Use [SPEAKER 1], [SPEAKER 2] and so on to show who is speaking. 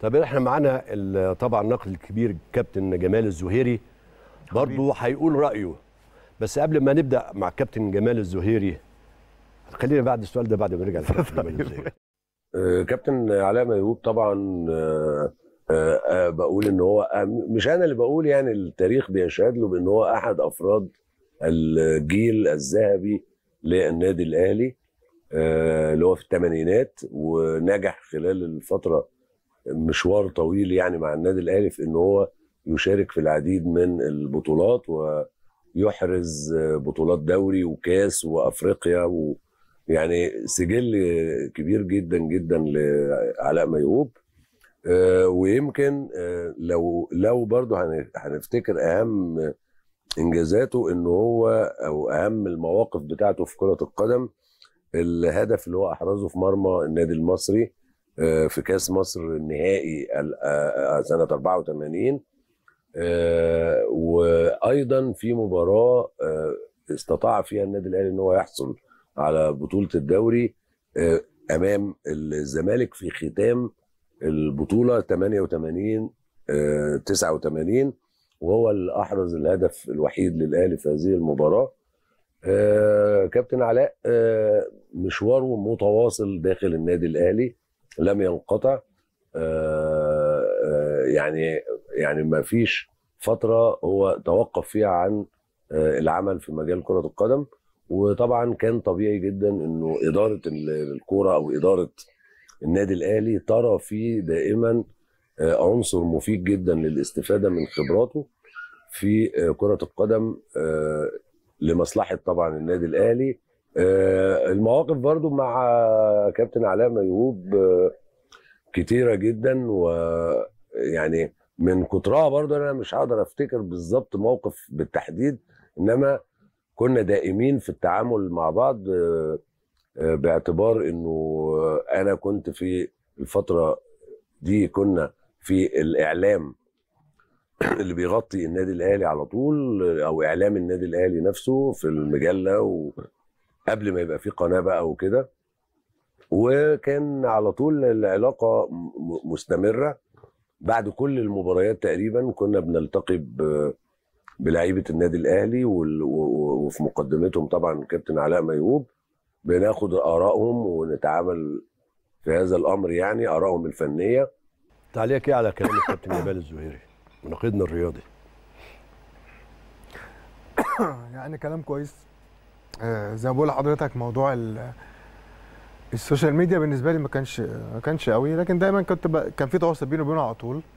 [SPEAKER 1] طب احنا معانا طبعا الناقد الكبير كابتن جمال الزهيري برضه هيقول رايه بس قبل ما نبدا مع كابتن جمال الزهيري خلينا بعد السؤال ده بعد ما نرجع طيب.
[SPEAKER 2] آه، كابتن علاء ميوب طبعا آه، آه، بقول ان هو مش انا اللي بقول يعني التاريخ بيشهد له بان هو احد افراد الجيل الذهبي للنادي الاهلي اللي هو في الثمانينات ونجح خلال الفتره مشوار طويل يعني مع النادي الاهلي في ان هو يشارك في العديد من البطولات ويحرز بطولات دوري وكاس وافريقيا ويعني سجل كبير جدا جدا لعلاء ميهوب آه، ويمكن آه، لو لو برضه هنفتكر اهم انجازاته ان هو او اهم المواقف بتاعته في كره القدم الهدف اللي هو احرزه في مرمى النادي المصري آه، في كاس مصر النهائي آه، آه، سنه 84 وايضا في مباراه استطاع فيها النادي الاهلي ان هو يحصل على بطوله الدوري امام الزمالك في ختام البطوله 88 89 وهو اللي احرز الهدف الوحيد للاهلي في هذه المباراه كابتن علاء مشواره متواصل داخل النادي الاهلي لم ينقطع آه، آه، يعني يعني ما فيش فتره هو توقف فيها عن آه، العمل في مجال كره القدم وطبعا كان طبيعي جدا انه اداره الكوره او اداره النادي الاهلي ترى فيه دائما عنصر مفيد جدا للاستفاده من خبراته في كره القدم لمصلحه طبعا النادي الاهلي آه، المواقف برضو مع كابتن علاء ميهوب آه، كتيره جدا ويعني من كترها برضو انا مش هقدر افتكر بالظبط موقف بالتحديد انما كنا دائمين في التعامل مع بعض آه، باعتبار انه انا كنت في الفتره دي كنا في الاعلام اللي بيغطي النادي الاهلي على طول او اعلام النادي الاهلي نفسه في المجله و قبل ما يبقى في قناه بقى وكده وكان على طول العلاقه مستمره بعد كل المباريات تقريبا كنا بنلتقي بلعيبه النادي الاهلي وفي مقدمتهم طبعا كابتن علاء ميوب بناخد ارائهم ونتعامل في هذا الامر يعني ارائهم الفنيه
[SPEAKER 1] تعليقك ايه على كلام الكابتن جمال الزهيري مناقضنا الرياضي يعني كلام كويس آه، زي ما بقول لحضرتك موضوع السوشيال ميديا بالنسبه لي ما كانش ما كانش قوي لكن دايما كنت كان في تواصل بيني وبينه على طول